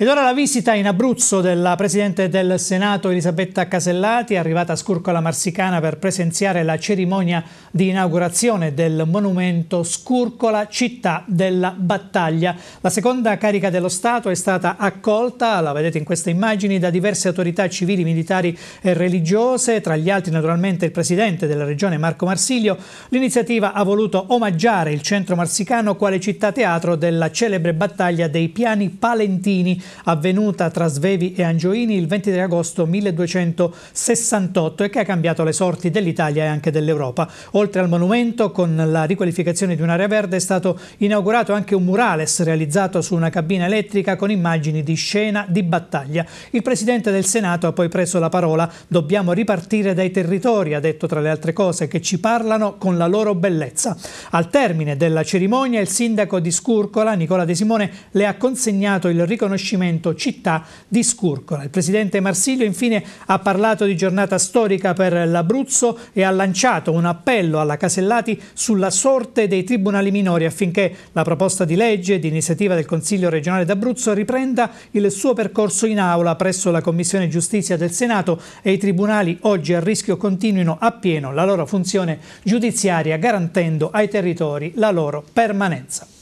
Ed ora la visita in Abruzzo della Presidente del Senato Elisabetta Casellati, arrivata a Scurcola Marsicana per presenziare la cerimonia di inaugurazione del monumento Scurcola Città della Battaglia. La seconda carica dello Stato è stata accolta, la vedete in queste immagini, da diverse autorità civili, militari e religiose, tra gli altri naturalmente il Presidente della Regione Marco Marsilio. L'iniziativa ha voluto omaggiare il centro marsicano quale città teatro della celebre battaglia dei piani palentini avvenuta tra Svevi e Angioini il 23 agosto 1268 e che ha cambiato le sorti dell'Italia e anche dell'Europa. Oltre al monumento, con la riqualificazione di un'area verde, è stato inaugurato anche un murales realizzato su una cabina elettrica con immagini di scena di battaglia. Il Presidente del Senato ha poi preso la parola «Dobbiamo ripartire dai territori», ha detto tra le altre cose, che ci parlano con la loro bellezza. Al termine della cerimonia il sindaco di Scurcola, Nicola De Simone, le ha consegnato il riconoscimento Rinascimento città di Scurcola. Il presidente Marsilio infine ha parlato di giornata storica per l'Abruzzo e ha lanciato un appello alla Casellati sulla sorte dei tribunali minori affinché la proposta di legge di iniziativa del Consiglio regionale d'Abruzzo riprenda il suo percorso in aula presso la Commissione Giustizia del Senato e i tribunali oggi a rischio continuino appieno la loro funzione giudiziaria garantendo ai territori la loro permanenza.